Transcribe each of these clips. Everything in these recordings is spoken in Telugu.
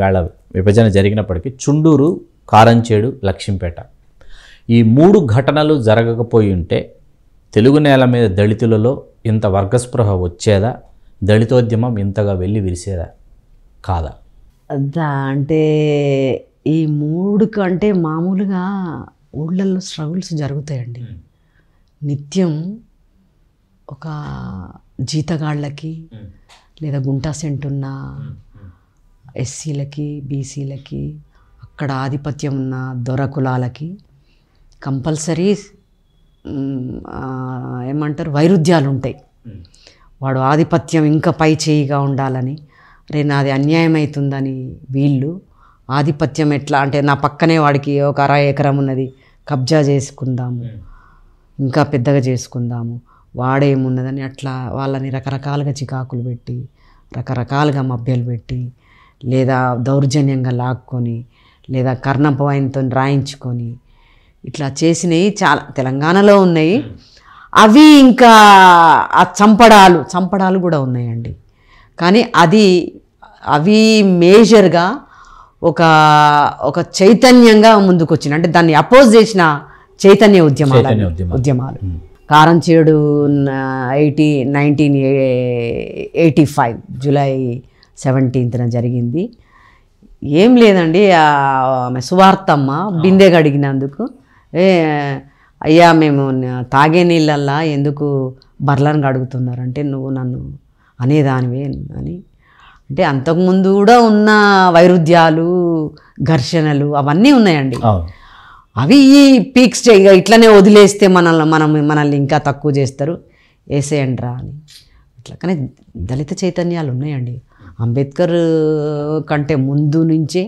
వేళ విభజన జరిగినప్పటికీ చుండూరు కారంచేడు లక్ష్మీపేట ఈ మూడు ఘటనలు జరగకపోయి ఉంటే తెలుగు నేల మీద దళితులలో ఇంత వర్గస్పృహ వచ్చేదా దళితోద్యమం ఇంతగా వెళ్ళి విరిసేదా కాదా దా అంటే ఈ మూడు కంటే మామూలుగా ఊళ్ళల్లో స్ట్రగుల్స్ జరుగుతాయండి నిత్యం ఒక జీతగాళ్ళకి లేదా గుంటా సెంటున్న ఎస్సీలకి బీసీలకి అక్కడ ఆధిపత్యం ఉన్న దొర కులాలకి కంపల్సరీ ఏమంటారు వైరుధ్యాలు ఉంటాయి వాడు ఆధిపత్యం ఇంకా పై చేయిగా ఉండాలని రే నాది అన్యాయం అవుతుందని వీళ్ళు ఆధిపత్యం ఎట్లా అంటే నా పక్కనే వాడికి ఒక అర ఎకరం ఉన్నది కబ్జా చేసుకుందాము ఇంకా పెద్దగా చేసుకుందాము వాడేమున్నదని అట్లా వాళ్ళని రకరకాలుగా చికాకులు పెట్టి రకరకాలుగా మభ్యలు పెట్టి లేదా దౌర్జన్యంగా లాక్కొని లేదా కర్ణపాయంతో రాయించుకొని ఇట్లా చేసినవి చాలా తెలంగాణలో ఉన్నాయి అవి ఇంకా ఆ చంపడాలు చంపడాలు కూడా ఉన్నాయండి కానీ అది అవి మేజర్గా ఒక ఒక చైతన్యంగా ముందుకు వచ్చింది అంటే దాన్ని అపోజ్ చేసిన చైతన్య ఉద్యమాలు ఉద్యమాలు కారం చేడు eighty nineteen eighty five July సెవెంటీన్త్న జరిగింది ఏం లేదండి ఆమె సువార్తమ్మ బిందె అడిగినందుకు ఏ అయ్యా మేము తాగే నీళ్ళల్లా ఎందుకు బర్లను అడుగుతున్నారంటే నువ్వు నన్ను అనేదానివే అని అంటే అంతకుముందు కూడా ఉన్న వైరుధ్యాలు ఘర్షణలు అవన్నీ ఉన్నాయండి అవి పీక్స్ ఇట్లనే వదిలేస్తే మనల్ని మనం మనల్ని ఇంకా తక్కువ చేస్తారు వేసేయండి రా అని అట్లా కానీ దళిత చైతన్యాలు ఉన్నాయండి అంబేద్కర్ కంటే ముందు నుంచే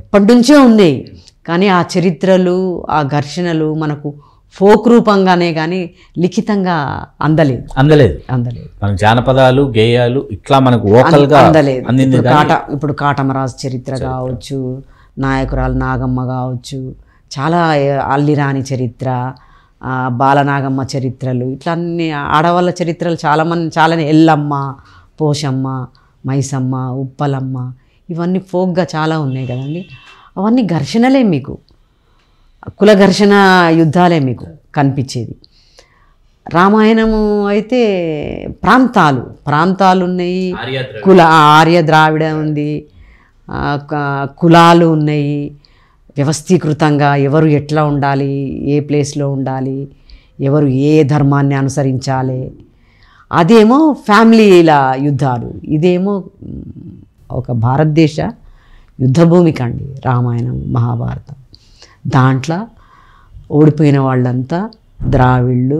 ఎప్పటి నుంచే ఉంది కానీ ఆ చరిత్రలు ఆ ఘర్షణలు మనకు ఫోక్ రూపంగానే కానీ లిఖితంగా అందలేదు అందలేదు అందలేదు మన జానపదాలు గేయాలు ఇట్లా మనకు ఓకల్గా అందలేదు కాట ఇప్పుడు కాటమరాజు చరిత్ర కావచ్చు నాయకురాలు నాగమ్మ కావచ్చు చాలా అల్లిరాణి చరిత్ర బాలనాగమ్మ చరిత్రలు ఇట్లా అన్ని ఆడవాళ్ళ చరిత్రలు చాలామంది చాలానే ఎల్లమ్మ పోషమ్మ మైసమ్మ ఉప్పలమ్మ ఇవన్నీ ఫోక్గా చాలా ఉన్నాయి కదండి అవన్నీ ఘర్షణలే మీకు కుల ఘర్షణ యుద్ధాలే మీకు కనిపించేది రామాయణము అయితే ప్రాంతాలు ప్రాంతాలు ఉన్నాయి కుల ఆర్య ద్రావిడ ఉంది కులాలు ఉన్నాయి వ్యవస్థీకృతంగా ఎవరు ఎట్లా ఉండాలి ఏ ప్లేస్లో ఉండాలి ఎవరు ఏ ధర్మాన్ని అనుసరించాలి అదేమో ఫ్యామిలీల యుద్ధాలు ఇదేమో ఒక భారతదేశ యుద్ధభూమిక అండి రామాయణం మహాభారతం దాంట్లో ఓడిపోయిన వాళ్ళంతా ద్రావిళ్ళు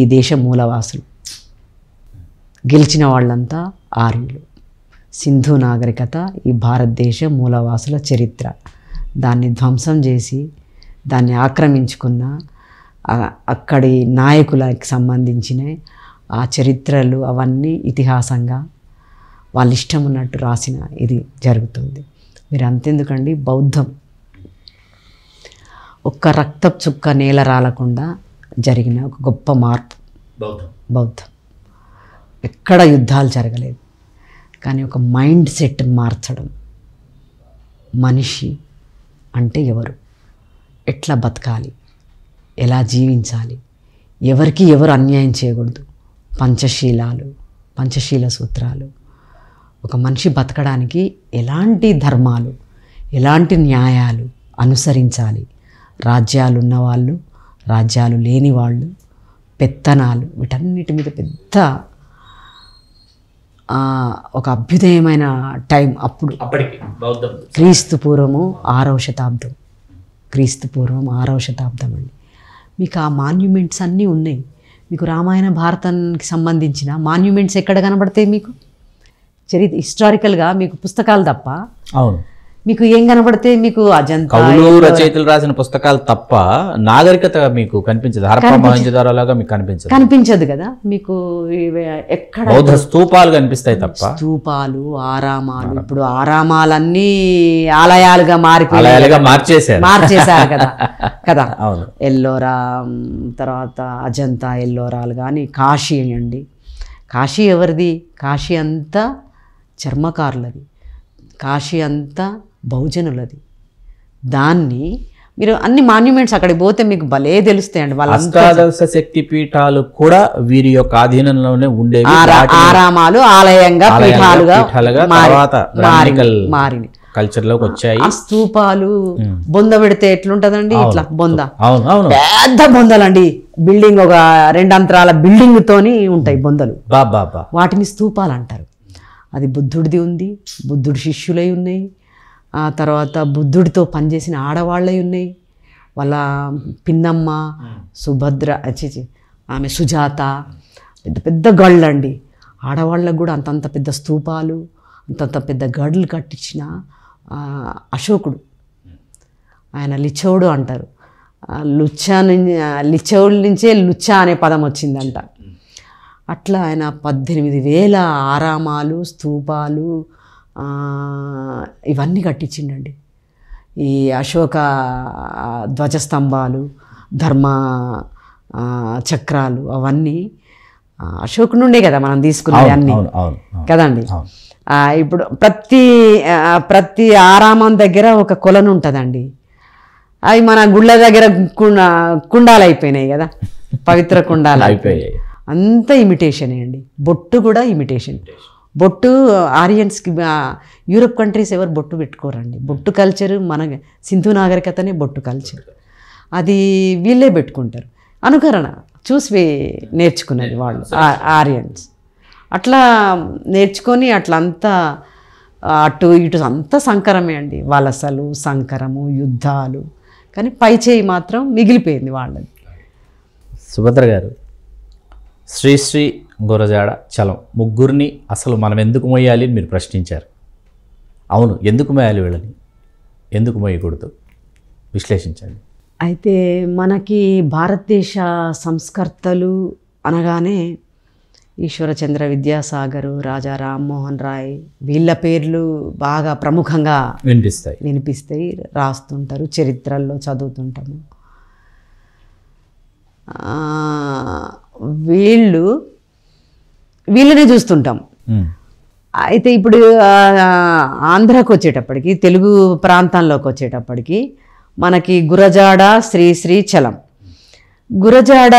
ఈ దేశ మూలవాసులు గెలిచిన వాళ్ళంతా ఆర్యులు సింధు నాగరికత ఈ భారతదేశ మూలవాసుల చరిత్ర దాన్ని ధ్వంసం చేసి దాన్ని ఆక్రమించుకున్న అక్కడి నాయకులకి సంబంధించిన ఆ చరిత్రలు అవన్నీ ఇతిహాసంగా వాళ్ళ ఇష్టం ఉన్నట్టు రాసిన ఇది జరుగుతుంది మీరు అంతెందుకండి బౌద్ధం ఒక్క రక్త చుక్క నేల రాలకుండా జరిగిన ఒక గొప్ప మార్పు బౌద్ధం బౌద్ధం ఎక్కడ యుద్ధాలు జరగలేదు కానీ ఒక మైండ్ సెట్ మార్చడం మనిషి అంటే ఎవరు ఎట్లా బతకాలి ఎలా జీవించాలి ఎవరికి ఎవరు అన్యాయం చేయకూడదు పంచశీలాలు పంచశీల సూత్రాలు ఒక మనిషి బతకడానికి ఎలాంటి ధర్మాలు ఎలాంటి న్యాయాలు అనుసరించాలి రాజ్యాలు ఉన్నవాళ్ళు రాజ్యాలు లేని వాళ్ళు పెత్తనాలు వీటన్నిటి మీద పెద్ద ఒక అభ్యుదయమైన టైం అప్పుడు క్రీస్తు పూర్వము ఆరవ శతాబ్దం క్రీస్తు పూర్వం ఆరవ శతాబ్దం అండి మీకు ఆ మాన్యుమెంట్స్ అన్నీ ఉన్నాయి మీకు రామాయణ భారతానికి సంబంధించిన మాన్యుమెంట్స్ ఎక్కడ కనబడతాయి మీకు చరిత్ర హిస్టారికల్గా మీకు పుస్తకాలు తప్ప అవును మీకు ఏం కనబడితే మీకు కవులు రచయితలు రాసిన పుస్తకాలు తప్ప నాగరికత మీకు కనిపించదు మీకు కనిపించదు కనిపించదు కదా మీకు ఎక్కడ స్థూపాలు కనిపిస్తాయి తప్ప స్థూపాలు ఆరామాలు ఇప్పుడు ఆరామాలన్నీ ఆలయాలుగా మారిపోయాలుగా మార్చేసారు మార్చేసారు కదా కదా అవును ఎల్లోరా తర్వాత అజంతా ఎల్లోరాలు కానీ కాశీ అండి కాశీ ఎవరిది కాశీ అంతా చర్మకారులది కాశీ అంతా బహుజనులది దాన్ని మీరు అన్ని మాన్యుమెంట్స్ అక్కడికి పోతే మీకు భలే తెలుస్తాయండి వాళ్ళ శక్తి పీఠాలు కూడా వీరి యొక్క ఆధీనంలోనే ఉండేవి ఆరామాలు ఆలయంగా పీఠాలుగా కల్చర్ లోకి వచ్చాయి స్తూపాలు బొంద పెడితే ఎట్లుంటదండి ఇట్లా బొంద పెద్ద బొందలండి బిల్డింగ్ ఒక రెండు అంతరాల బిల్డింగ్ తోని ఉంటాయి బొందలు వాటిని స్తూపాలు అంటారు అది బుద్ధుడిది ఉంది బుద్ధుడి శిష్యులై ఉన్నాయి ఆ తర్వాత బుద్ధుడితో పనిచేసిన ఆడవాళ్ళవి ఉన్నాయి వాళ్ళ పిన్నమ్మ సుభద్ర చిచి ఆమె సుజాత పెద్ద పెద్ద గళ్ళు అండి ఆడవాళ్ళకు కూడా అంతంత పెద్ద స్థూపాలు అంతంత పెద్ద గడ్లు కట్టించిన అశోకుడు ఆయన లిచ్చవుడు అంటారు లుచ్చా లిచ్చవుడి నుంచే లుచ్చా అనే పదం వచ్చిందంట అట్లా ఆయన పద్దెనిమిది వేల ఆరామాలు స్థూపాలు ఇవన్నీ కట్టించిండండి ఈ అశోక ధ్వజస్తంభాలు ధర్మ చక్రాలు అవన్నీ అశోక్ నుండే కదా మనం తీసుకునేది అన్ని కదండి ఇప్పుడు ప్రతి ప్రతి ఆరామం దగ్గర ఒక కొలను ఉంటుందండి అవి మన గుళ్ళ దగ్గర కుండాలు అయిపోయినాయి కదా పవిత్ర కుండాలు అయిపోయాయి అంతా ఇమిటేషనే అండి బొట్టు కూడా ఇమిటేషన్ బొట్టు ఆరియన్స్కి యూరప్ కంట్రీస్ ఎవరు బొట్టు పెట్టుకోరండి బొట్టు కల్చర్ మన సింధు నాగరికతనే బొట్టు కల్చర్ అది వీళ్ళే పెట్టుకుంటారు అనుకరణ చూసి నేర్చుకున్నది వాళ్ళు ఆరియన్స్ అట్లా నేర్చుకొని అట్లా అంతా అటు ఇటు అంతా సంకరమే అండి వలసలు సంకరము యుద్ధాలు కానీ పై చేయి మాత్రం మిగిలిపోయింది వాళ్ళది సుభద్ర గారు శ్రీశ్రీ గురజాడ చలం ముగ్గురిని అసలు మనం ఎందుకు మొయ్యాలి అని మీరు ప్రశ్నించారు అవును ఎందుకు మొయ్యాలి వీళ్ళని ఎందుకు మొయ్యకూడదు విశ్లేషించండి అయితే మనకి భారతదేశ సంస్కర్తలు అనగానే ఈశ్వరచంద్ర విద్యాసాగరు రాజా రామ్మోహన్ రాయ్ వీళ్ళ పేర్లు బాగా ప్రముఖంగా వినిపిస్తాయి వినిపిస్తాయి రాస్తుంటారు చరిత్రల్లో చదువుతుంటాము వీళ్ళ వీళ్ళనే చూస్తుంటాం అయితే ఇప్పుడు ఆంధ్రాకి వచ్చేటప్పటికి తెలుగు ప్రాంతంలోకి వచ్చేటప్పటికి మనకి గురజాడ శ్రీశ్రీ చలం గురజాడ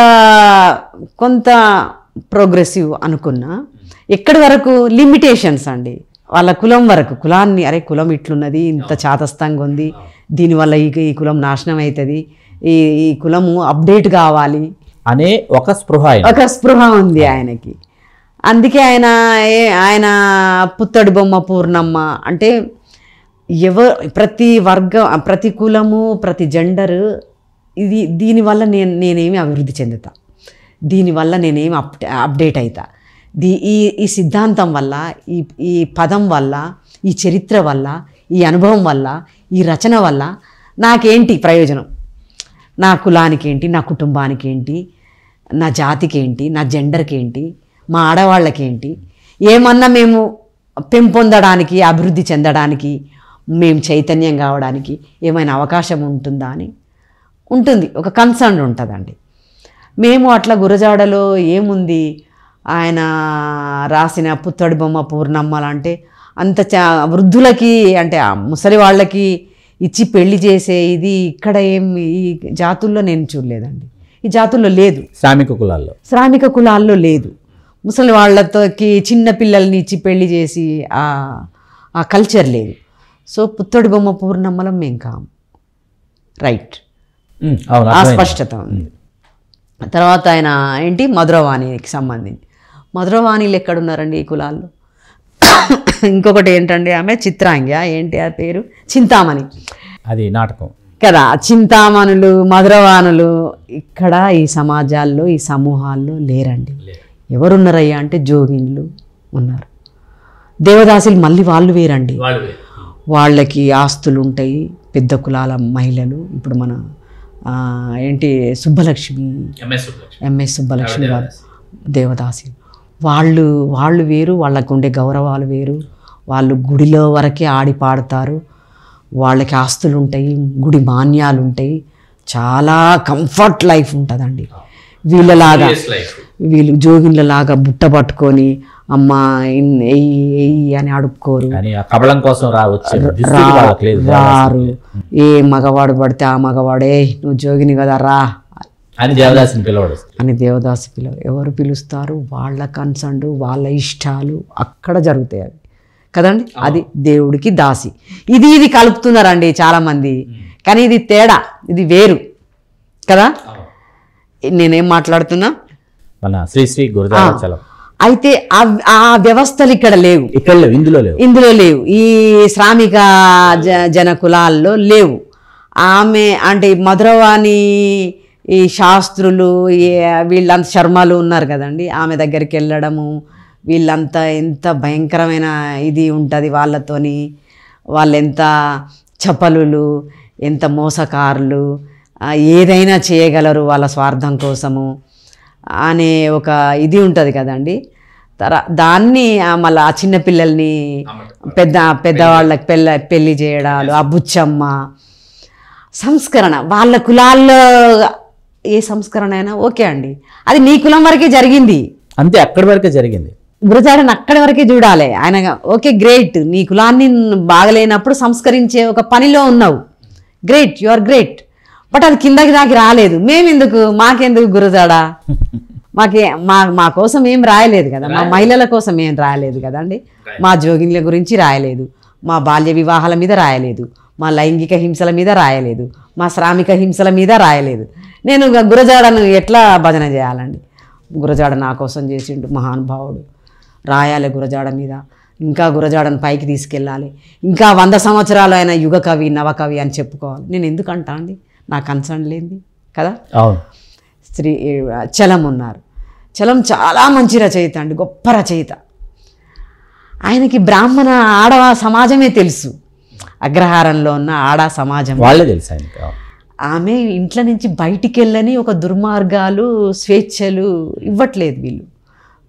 కొంత ప్రోగ్రెసివ్ అనుకున్నా ఎక్కడి వరకు లిమిటేషన్స్ అండి వాళ్ళ కులం వరకు కులాన్ని అరే కులం ఇట్లున్నది ఇంత చాతస్థంగా ఉంది దీనివల్ల ఈ ఈ కులం నాశనం అవుతుంది ఈ ఈ కులము అప్డేట్ కావాలి అనే ఒక స్పృహ ఒక స్పృహ ఉంది ఆయనకి అందుకే ఆయన ఆయన పుత్తడి బొమ్మ పూర్ణమ్మ అంటే ఎవ ప్రతి వర్గం ప్రతి కులము ప్రతి జెండరు ఇది దీనివల్ల నేను నేనేమి అభివృద్ధి చెందుతా దీనివల్ల నేనేమి అప్ అప్డేట్ అవుతా దీ ఈ ఈ సిద్ధాంతం వల్ల ఈ ఈ పదం వల్ల ఈ చరిత్ర వల్ల ఈ అనుభవం వల్ల ఈ రచన వల్ల నాకేంటి ప్రయోజనం నా కులానికి ఏంటి నా కుటుంబానికి ఏంటి నా జాతికి ఏంటి నా జెండర్కి ఏంటి మా ఆడవాళ్ళకేంటి ఏమన్నా మేము పెంపొందడానికి అభివృద్ధి చెందడానికి మేము చైతన్యం కావడానికి ఏమైనా అవకాశం ఉంటుందా అని ఉంటుంది ఒక కన్సర్న్ ఉంటుందండి మేము అట్లా గురజాడలో ఏముంది ఆయన రాసిన పుత్తడి బొమ్మ పూర్ణమ్మలంటే అంత చా వృద్ధులకి అంటే ముసలి వాళ్ళకి ఇచ్చి పెళ్లి చేసే ఇది ఇక్కడ ఏం ఈ జాతుల్లో నేను చూడలేదండి ఈ జాతుల్లో లేదు శ్రామిక కులాల్లో శ్రామిక కులాల్లో లేదు ముసలి వాళ్ళతోకి చిన్న పిల్లల్ని ఇచ్చి పెళ్లి చేసి ఆ కల్చర్ లేదు సో పుత్తడి బొమ్మ పూర్ణమ్మలం మేము కాము రైట్ ఆ స్పష్టత ఉంది తర్వాత ఆయన ఏంటి మధురవాణికి సంబంధించి మధురవాణిలు ఎక్కడున్నారండి ఈ కులాల్లో ఇంకొకటి ఏంటండి ఆమె చిత్రాంగ్య ఏంటి ఆ పేరు చింతామణి అది నాటకం కదా చింతామణులు మధురవాణులు ఇక్కడ ఈ సమాజాల్లో ఈ సమూహాల్లో లేరండి ఎవరున్నారయ్యా అంటే జోగిన్లు ఉన్నారు దేవదాసులు మళ్ళీ వాళ్ళు వేరండి వాళ్ళకి ఆస్తులు ఉంటాయి పెద్ద కులాల మహిళలు ఇప్పుడు మన ఏంటి సుబ్బలక్ష్మి ఎంఎస్ సుబ్బలక్ష్మి గారు దేవదాసి వాళ్ళు వాళ్ళు వేరు వాళ్ళకు ఉండే గౌరవాలు వేరు వాళ్ళు గుడిలో వరకే ఆడి పాడతారు వాళ్ళకి ఆస్తులు ఉంటాయి గుడి మాన్యాలు ఉంటాయి చాలా కంఫర్ట్ లైఫ్ ఉంటుందండి వీళ్ళలాగా వీళ్ళు జోగిన్లలాగా బుట్ట పట్టుకొని అమ్మ ఎయ్యి అని అడుపుకోరు కబలం కోసం రావచ్చు రారు ఏ మగవాడు పడితే ఆ మగవాడే నువ్వు జోగిని కదా రా అని దేవదాసు పిలవడు అని దేవదాసి పిలవ ఎవరు పిలుస్తారు వాళ్ళ కన్సర్న్ వాళ్ళ ఇష్టాలు అక్కడ జరుగుతాయి అవి కదండి అది దేవుడికి దాసి ఇది ఇది కలుపుతున్నారండి చాలామంది కానీ ఇది తేడా ఇది వేరు కదా నేనేం మాట్లాడుతున్నా మన శ్రీశ్రీ గురుదాచలం అయితే ఆ వ్యవస్థలు ఇక్కడ లేవు ఇక్కడ లేవు ఇందులో లేవు ఇందులో లేవు ఈ శ్రామిక జన కులాల్లో లేవు ఆమె అంటే మధురవాణి ఈ శాస్త్రులు వీళ్ళంత శర్మలు ఉన్నారు కదండి ఆమె దగ్గరికి వెళ్ళడము వీళ్ళంతా ఎంత భయంకరమైన ఇది ఉంటుంది వాళ్ళతోని వాళ్ళెంత చపలులు ఎంత మోసకారులు ఏదైనా చేయగలరు వాళ్ళ స్వార్థం కోసము అనే ఒక ఇది ఉంటుంది కదండి తర దాన్ని మళ్ళీ ఆ చిన్నపిల్లల్ని పెద్ద పెద్దవాళ్ళకి పెళ్ళ పెళ్ళి చేయడాలు ఆ బుచ్చమ్మ సంస్కరణ వాళ్ళ కులాల్లో ఏ సంస్కరణ అయినా ఓకే అండి అది నీ కులం వరకే జరిగింది అంతే అక్కడి వరకే జరిగింది బురజాడని అక్కడి వరకే చూడాలి ఆయన ఓకే గ్రేట్ నీ కులాన్ని బాగలేనప్పుడు సంస్కరించే ఒక పనిలో ఉన్నావు great you are great but అది కిందకి దాకి రాలేదు మేమెందుకు మాకెందుకు గురజాడా మాకే మా మా కోసం ఏం రాయలేదు కదా మా మహిళల కోసం ఏం రాయలేదు కదండి మా జోగిన్ల గురించి రాయలేదు మా బాల్య వివాహాల మీద రాయలేదు మా లైంగిక హింసల మీద రాయలేదు మా శ్రామిక హింసల మీద రాయలేదు నేను గురజాడను ఎట్లా భజన చేయాలండి గురజాడ నా కోసం చేసిండు మహానుభావుడు రాయాలి గురజాడ మీద ఇంకా గురజాడను పైకి తీసుకెళ్ళాలి ఇంకా వంద సంవత్సరాలు ఆయన యుగ కవి నవకవి అని చెప్పుకోవాలి నేను ఎందుకంటా అండి నా కన్సర్న్ లేని కదా స్త్రీ చలం ఉన్నారు చలం చాలా మంచి రచయిత అండి గొప్ప రచయిత ఆయనకి బ్రాహ్మణ ఆడవ సమాజమే తెలుసు అగ్రహారంలో ఉన్న ఆడ సమాజం వాళ్ళే తెలుసు ఆయనకి ఆమె ఇంట్లో నుంచి బయటికి వెళ్ళని ఒక దుర్మార్గాలు స్వేచ్ఛలు ఇవ్వట్లేదు వీళ్ళు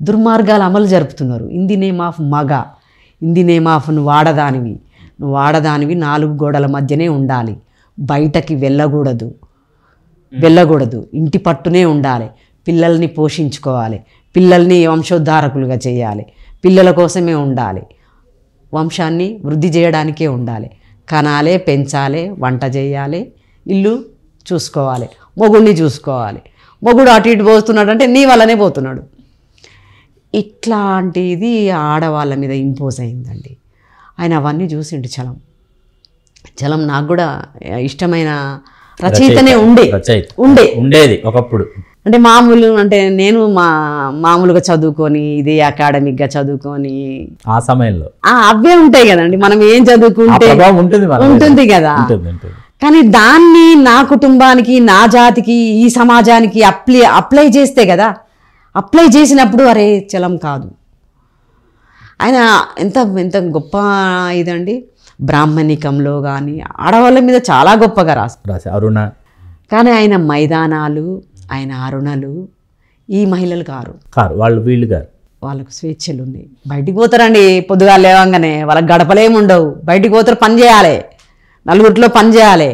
దుర్మార్గాలు అమలు జరుపుతున్నారు ఇంది నేమ్ ఆఫ్ మగ ఇంది నేమ్ ఆఫ్ నువ్వు ఆడదానివి నువ్వు ఆడదానివి నాలుగు గోడల మధ్యనే ఉండాలి బయటకి వెళ్ళకూడదు వెళ్ళకూడదు ఇంటి పట్టునే ఉండాలి పిల్లల్ని పోషించుకోవాలి పిల్లల్ని వంశోద్ధారకులుగా చేయాలి పిల్లల కోసమే ఉండాలి వంశాన్ని వృద్ధి చేయడానికే ఉండాలి కనాలే పెంచాలి వంట చేయాలి ఇల్లు చూసుకోవాలి మొగుడిని చూసుకోవాలి మొగుడు అటు ఇటు పోతున్నాడు అంటే నీ వల్లనే పోతున్నాడు ఇట్లాంటిది ఆడవాళ్ళ మీద ఇంపోజ్ అయిందండి ఆయన అవన్నీ చూసిండు చలం చలం నాకు కూడా ఇష్టమైన రచయితనే ఉండే ఉండే ఉండేది ఒకప్పుడు అంటే మామూలు అంటే నేను మా మామూలుగా చదువుకొని ఇది అకాడమిక్ గా చదువుకొని ఆ సమయంలో అవే ఉంటాయి కదండి మనం ఏం చదువుకుంటే ఉంటుంది కదా కానీ దాన్ని నా కుటుంబానికి నా జాతికి ఈ సమాజానికి అప్లై అప్లై చేస్తే కదా అప్లై చేసినప్పుడు అరే చలం కాదు ఆయన ఎంత ఎంత గొప్ప ఇదండి బ్రాహ్మణికంలో కానీ ఆడవాళ్ళ మీద చాలా గొప్పగా రాసు అరుణ కానీ ఆయన మైదానాలు ఆయన అరుణలు ఈ మహిళలు కారు కారు వాళ్ళు వీళ్ళు కారు వాళ్ళకు స్వేచ్ఛలు ఉంది బయటికి పోతారండి పొద్దుగా లేవంగానే వాళ్ళకి గడపలేముండవు బయటికి పోతారు పని చేయాలి నలుగురిలో పని చేయాలి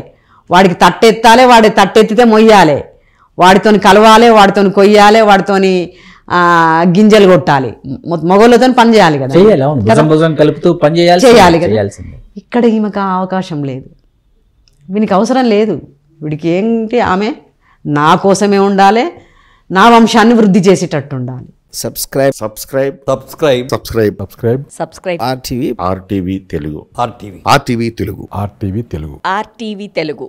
వాడికి తట్టెత్తాలి వాడి తట్టెత్తితే మొయ్యాలి వాడితో కలవాలి వాడితో కొయ్యాలి వాడితో గింజలు కొట్టాలి మొగోళ్ళతో పని చేయాలి కదా చేయాలి కలుపుతూ పని చేయాలి చేయాలి కదా ఇక్కడ ఈమెకు అవకాశం లేదు వీనికి అవసరం లేదు వీడికి ఏంటి ఆమె నా కోసమే ఉండాలి నా వంశాన్ని వృద్ధి చేసేటట్టు ఉండాలి subscribe subscribe subscribe subscribe subscribe subscribe RTV RTV Telugu RTV RTV Telugu RTV Telugu RTV Telugu